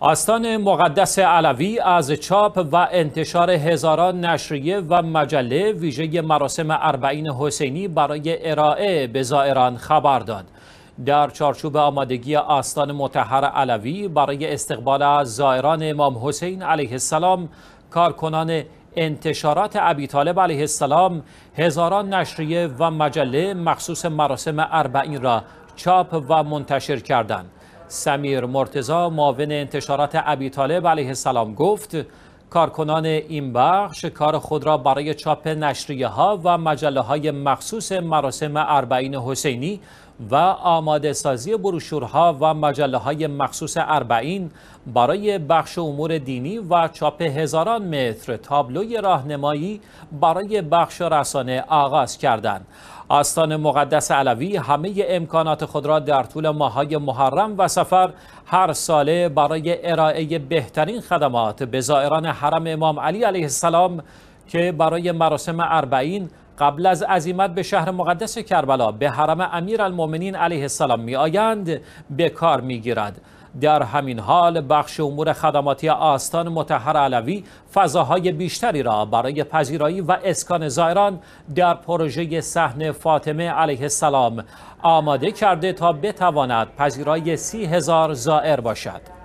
آستان مقدس علوی از چاپ و انتشار هزاران نشریه و مجله ویژه مراسم اربعین حسینی برای ارائه به زائران خبر داد. در چارچوب آمادگی آستان متحر علوی برای استقبال از زائران امام حسین علیه السلام کارکنان انتشارات ابی طالب علیه السلام هزاران نشریه و مجله مخصوص مراسم اربعین را چاپ و منتشر کردند. سمیر مرتزا معاون انتشارات عبی طالب علیه السلام گفت کارکنان این بخش کار خود را برای چاپ نشریه ها و مجله های مخصوص مراسم اربعین حسینی و آماده سازی بروشورها و مجله های مخصوص اربعین برای بخش امور دینی و چاپ هزاران متر تابلوی راهنمایی برای بخش رسانه آغاز کردند. آستان مقدس علوی همه امکانات خود را در طول ماهای محرم و سفر هر ساله برای ارائه بهترین خدمات به زائران حرم امام علی علیه السلام که برای مراسم اربعین قبل از عزیمت به شهر مقدس کربلا به حرم امیر المومنین علیه السلام می آیند به کار می گیرد. در همین حال بخش امور خدماتی آستان متحر علوی فضاهای بیشتری را برای پذیرایی و اسکان زائران در پروژه سحن فاطمه علیه السلام آماده کرده تا بتواند پذیرایی سی هزار زائر باشد.